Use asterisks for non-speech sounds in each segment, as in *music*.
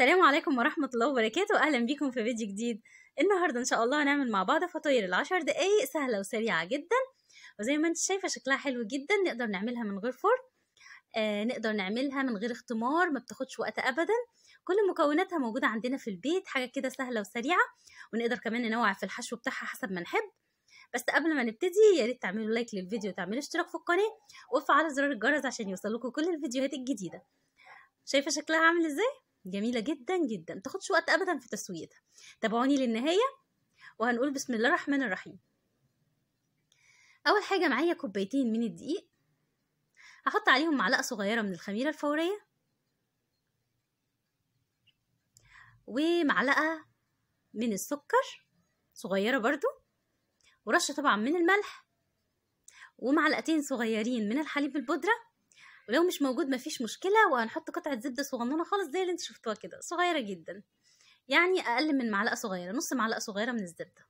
السلام عليكم ورحمة الله وبركاته أهلا بيكم في فيديو جديد النهاردة إن شاء الله هنعمل مع بعض فطاير العشر دقايق سهلة وسريعة جدا وزي ما انت شايفة شكلها حلو جدا نقدر نعملها من غير فرن آه نقدر نعملها من غير اختمار ما بتاخدش وقت أبدا كل مكوناتها موجودة عندنا في البيت حاجة كده سهلة وسريعة ونقدر كمان ننوع في الحشو بتاعها حسب ما نحب بس قبل ما نبتدي يا ريت تعملوا لايك للفيديو وتعملوا اشتراك في القناة وافعلوا زرار الجرس عشان يوصلكوا كل الفيديوهات الجديدة شايفة شكلها عامل ازاي؟ جميله جدا جدا ما تاخدش وقت ابدا في تسويتها تابعوني للنهايه وهنقول بسم الله الرحمن الرحيم اول حاجه معايا كوبايتين من الدقيق هحط عليهم معلقه صغيره من الخميره الفوريه ومعلقه من السكر صغيره برضو ورشه طبعا من الملح ومعلقتين صغيرين من الحليب البودره ولو مش موجود مفيش مشكله وهنحط قطعه زبده صغنونه خالص زي اللي انت شفتوها كده صغيره جدا يعني اقل من معلقه صغيره نص معلقه صغيره من الزبده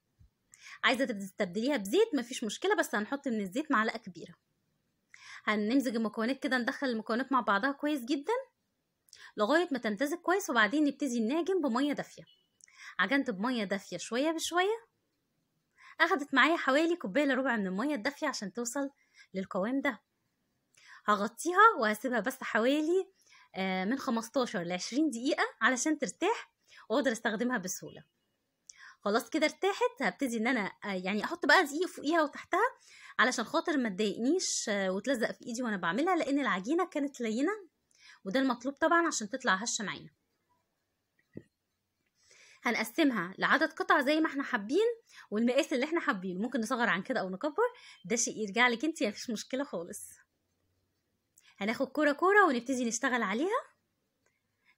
عايزه تستبدليها بزيت مفيش مشكله بس هنحط من الزيت معلقه كبيره هنمزج المكونات كده ندخل المكونات مع بعضها كويس جدا لغايه ما تمتزج كويس وبعدين نبتدي نعجن بميه دافيه عجنت بميه دافيه شويه بشويه اخدت معايا حوالي كوبايه ربع من الميه الدافيه عشان توصل للقوام ده هغطيها وهسيبها بس حوالي آه، من 15 ل 20 دقيقة علشان ترتاح واقدر استخدمها بسهولة خلاص كده ارتاحت هبتدي ان انا آه، يعني احط بقى دقيق فوقيها وتحتها علشان خاطر ما تضايقنيش آه، وتلزق في ايدي وانا بعملها لان العجينه كانت لينه وده المطلوب طبعا عشان تطلع هشه معانا هنقسمها لعدد قطع زي ما احنا حابين والمقاس اللي احنا حابينه ممكن نصغر عن كده او نكبر ده شيء يرجع لك انت مفيش مشكله خالص هناخد كوره كوره ونبتدي نشتغل عليها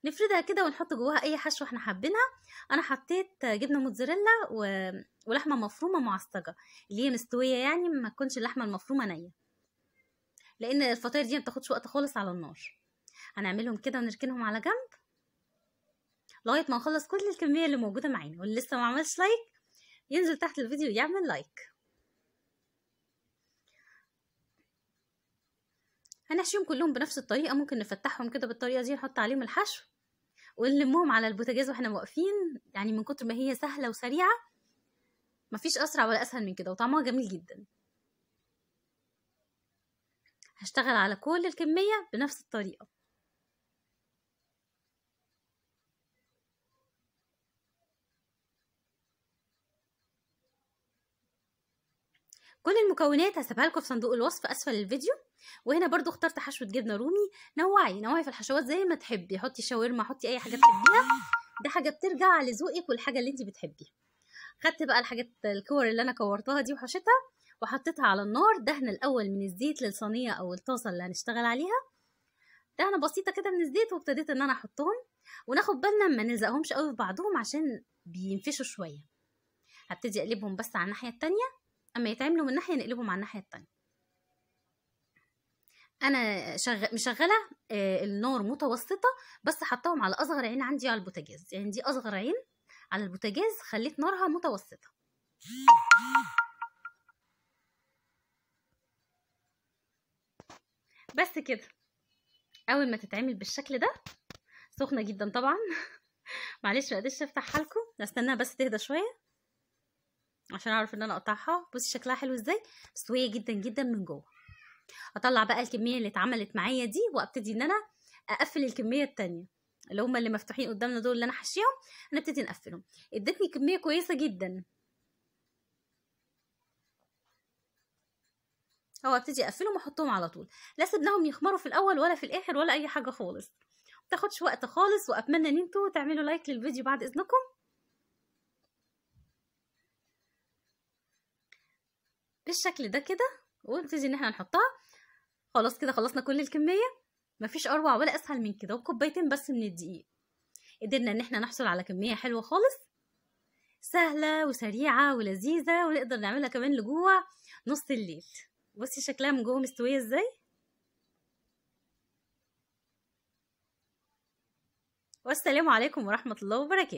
نفردها كده ونحط جواها اي حشوة احنا حابينها انا حطيت جبنه موتزاريلا و... ولحمه مفرومه معصجه اللي هي مستويه يعني ما تكونش اللحمه المفرومه نيه لان الفطاير دي ما بتاخدش وقت خالص على النار هنعملهم كده ونركنهم على جنب لغايه ما نخلص كل الكميه اللي موجوده معانا واللي لسه ما عملش لايك ينزل تحت الفيديو يعمل لايك هنحشيهم كلهم بنفس الطريقه ممكن نفتحهم كده بالطريقه دي نحط عليهم الحشو ونلمهم على البوتاجاز واحنا واقفين يعني من كتر ما هي سهله وسريعه مفيش اسرع ولا اسهل من كده وطعمها جميل جدا هشتغل على كل الكميه بنفس الطريقه كل المكونات هسيبها لكم في صندوق الوصف اسفل الفيديو وهنا برضو اخترت حشوه جبنه رومي نوعي نوعي في الحشوات زي ما تحبي حطي شاورما حطي اي حاجه تحبيها دي حاجه بترجع لذوقك والحاجه اللي انت بتحبيها خدت بقى الحاجات الكور اللي انا كورتها دي وحشيتها وحطيتها على النار دهن الاول من الزيت للصينيه او الطاسه اللي هنشتغل عليها دهنه بسيطه كده من الزيت وابتديت ان انا احطهم وناخد بالنا ما نلزقهمش قوي في بعضهم عشان بينفشوا شويه هبتدي اقلبهم بس على الناحيه التانية اما يتعملوا من ناحيه نقلبهم على الناحيه التانية انا شغ... مشغله آه، النار متوسطه بس حطاهم على اصغر عين عندي على البوتاجاز يعني دي اصغر عين على البوتاجاز خليت نارها متوسطه بس كده اول ما تتعمل بالشكل ده سخنه جدا طبعا *laughs* معلش ما قدرتش افتحها لكم استناها بس تهدى شويه عشان اعرف ان انا اقطعها بصي شكلها حلو ازاي مستويه جدا جدا من جوه اطلع بقى الكميه اللي اتعملت معايا دي وابتدي ان انا اقفل الكميه التانية اللي هما اللي مفتوحين قدامنا دول اللي انا حشيهم انا ابتدي نقفلهم ادتني كميه كويسه جدا هو ابتدي اقفلهم واحطهم على طول لا سيبناهم يخمروا في الاول ولا في الاخر ولا اي حاجه خالص ما تاخدش وقت خالص واتمنى ان انتوا تعملوا لايك للفيديو بعد اذنكم بالشكل ده كده وابتدي ان احنا نحطها خلاص كده خلصنا كل الكميه مفيش اروع ولا اسهل من كده وكوبايتين بس من الدقيق قدرنا ان احنا نحصل على كميه حلوه خالص سهله وسريعه ولذيذه ونقدر نعملها كمان لجوه نص الليل بصي شكلها من جوه مستويه ازاي والسلام عليكم ورحمه الله وبركاته